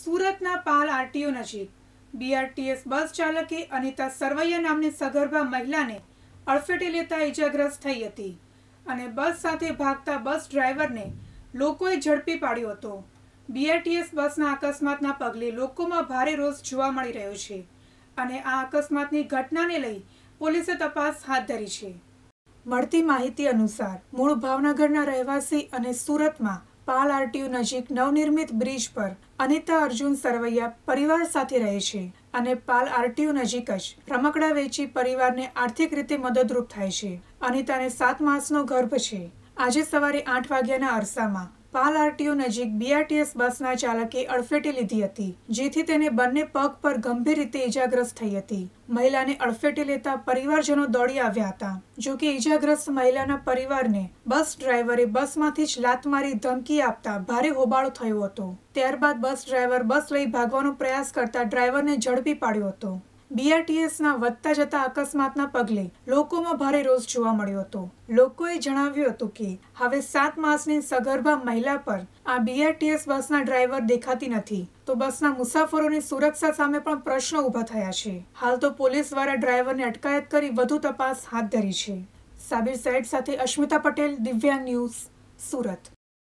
સુરતના પાલ આરટીઓ નજીક BRTS bus ચાલકે અનિતા સરવૈયા નામની સગર્ભા મહિલાને અડફેટે લેતા ઇજાગ્રસ્ત થઈ હતી અને બસ સાથે ભાગતા બસ ડ્રાઈવરને લોકોએ ઝડપી પાડ્યો હતો બીઆરટીએસ બસના અકસ્માતના પગલે લોકોમાં ભારે રોષ જોવા મળી રહ્યો છે અને આ અકસ્માતની ઘટનાને લઈ પોલીસે તપાસ હાથ ધરી છે મળતી માહિતી અનુસાર મૂળ ભાવનગરના રહેવાસી અને સુરતમાં પાલ આરટીયુ નજીક નવનિર્મિત બ્રિજ પર અનિતા અર્જુન સરવૈયા પરિવાર સાથે રહે છે અને પાલ આરટીયુ નજીક જ રમકડા વેચી પરિવારને આર્થિક રીતે મદદરૂપ થાય છે અનિતાને સાત માસનો ગર્ભ છે આજે સવારે આઠ વાગ્યાના અરસામાં પાલ આરટીઓ નજીક બીઆરટીએસ બસના ચાલકે અડફેટે લીધી હતી જેથી તેને બંને પગ પર ગંભીર રીતે ઇજાગ્રસ્ત થઈ હતી મહિલાને અડફેટે લેતા પરિવારજનો દોડી આવ્યા હતા જો કે ઇજાગ્રસ્ત મહિલાના પરિવારને બસ ડ્રાઈવરે બસમાંથી જ લાત મારી ધમકી આપતા ભારે હોબાળો થયો હતો ત્યારબાદ બસ ડ્રાઈવર બસ લઈ ભાગવાનો પ્રયાસ કરતા ડ્રાઈવરને ઝડપી પાડ્યો હતો બીઆરટીએસના વધતા જતા અકસ્માતના પગલે લોકોમાં ભારે રોષ જોવા મળ્યો હતો લોકોએ જણાવ્યું હતું કે હવે સાત માસની સગર્ભા મહિલા પર આ બીઆરટીએસ બસના ડ્રાઈવર દેખાતી નથી તો બસના મુસાફરોની સુરક્ષા સામે પણ પ્રશ્નો ઊભા થયા છે હાલ તો પોલીસ દ્વારા ડ્રાઈવરને અટકાયત કરી વધુ તપાસ હાથ ધરી છે સાબિર સાઈડ સાથે અશ્મિતા પટેલ દિવ્યાંગ ન્યૂઝ સુરત